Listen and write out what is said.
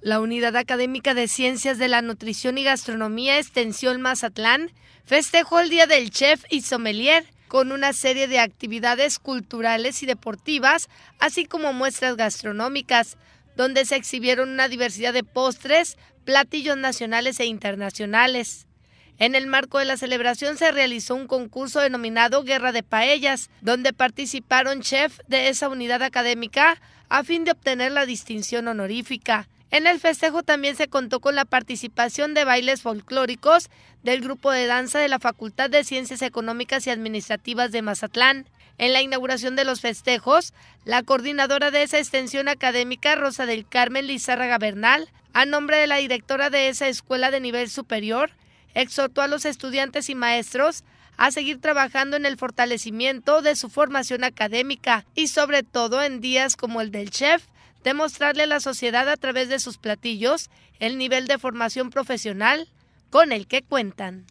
La Unidad Académica de Ciencias de la Nutrición y Gastronomía Extensión Mazatlán festejó el Día del Chef y Sommelier con una serie de actividades culturales y deportivas, así como muestras gastronómicas, donde se exhibieron una diversidad de postres, platillos nacionales e internacionales. En el marco de la celebración se realizó un concurso denominado Guerra de Paellas, donde participaron chefs de esa unidad académica a fin de obtener la distinción honorífica. En el festejo también se contó con la participación de bailes folclóricos del grupo de danza de la Facultad de Ciencias Económicas y Administrativas de Mazatlán. En la inauguración de los festejos, la coordinadora de esa extensión académica, Rosa del Carmen Lizárraga Bernal, a nombre de la directora de esa escuela de nivel superior, exhortó a los estudiantes y maestros a seguir trabajando en el fortalecimiento de su formación académica y sobre todo en días como el del chef, demostrarle a la sociedad a través de sus platillos el nivel de formación profesional con el que cuentan.